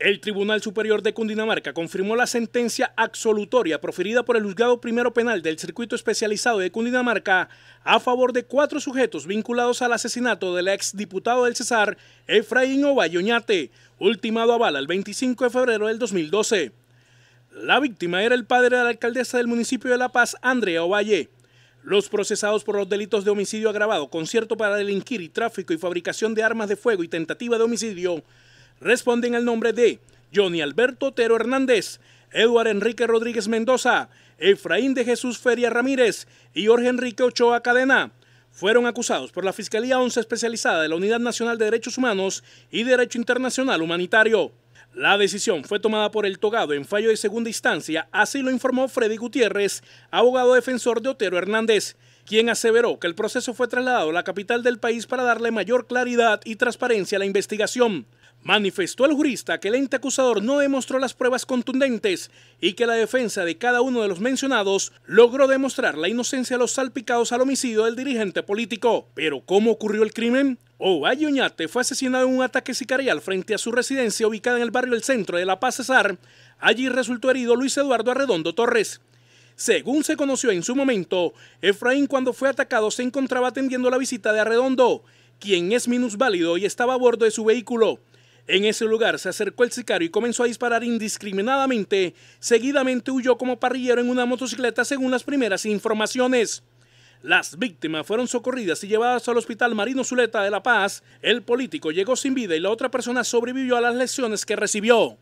El Tribunal Superior de Cundinamarca confirmó la sentencia absolutoria proferida por el juzgado primero penal del circuito especializado de Cundinamarca a favor de cuatro sujetos vinculados al asesinato del exdiputado del Cesar, Efraín Ovalle ultimado a bala el 25 de febrero del 2012. La víctima era el padre de la alcaldesa del municipio de La Paz, Andrea Ovalle. Los procesados por los delitos de homicidio agravado, concierto para delinquir y tráfico y fabricación de armas de fuego y tentativa de homicidio responden el nombre de Johnny Alberto Otero Hernández, Eduardo Enrique Rodríguez Mendoza, Efraín de Jesús Feria Ramírez y Jorge Enrique Ochoa Cadena. Fueron acusados por la Fiscalía 11 especializada de la Unidad Nacional de Derechos Humanos y Derecho Internacional Humanitario. La decisión fue tomada por el togado en fallo de segunda instancia, así lo informó Freddy Gutiérrez, abogado defensor de Otero Hernández quien aseveró que el proceso fue trasladado a la capital del país para darle mayor claridad y transparencia a la investigación. Manifestó el jurista que el ente acusador no demostró las pruebas contundentes y que la defensa de cada uno de los mencionados logró demostrar la inocencia de los salpicados al homicidio del dirigente político. Pero ¿cómo ocurrió el crimen? O Oñate fue asesinado en un ataque sicarial frente a su residencia ubicada en el barrio El Centro de La Paz Cesar. Allí resultó herido Luis Eduardo Arredondo Torres. Según se conoció en su momento, Efraín cuando fue atacado se encontraba atendiendo la visita de Arredondo, quien es minusválido y estaba a bordo de su vehículo. En ese lugar se acercó el sicario y comenzó a disparar indiscriminadamente. Seguidamente huyó como parrillero en una motocicleta según las primeras informaciones. Las víctimas fueron socorridas y llevadas al Hospital Marino Zuleta de La Paz. El político llegó sin vida y la otra persona sobrevivió a las lesiones que recibió.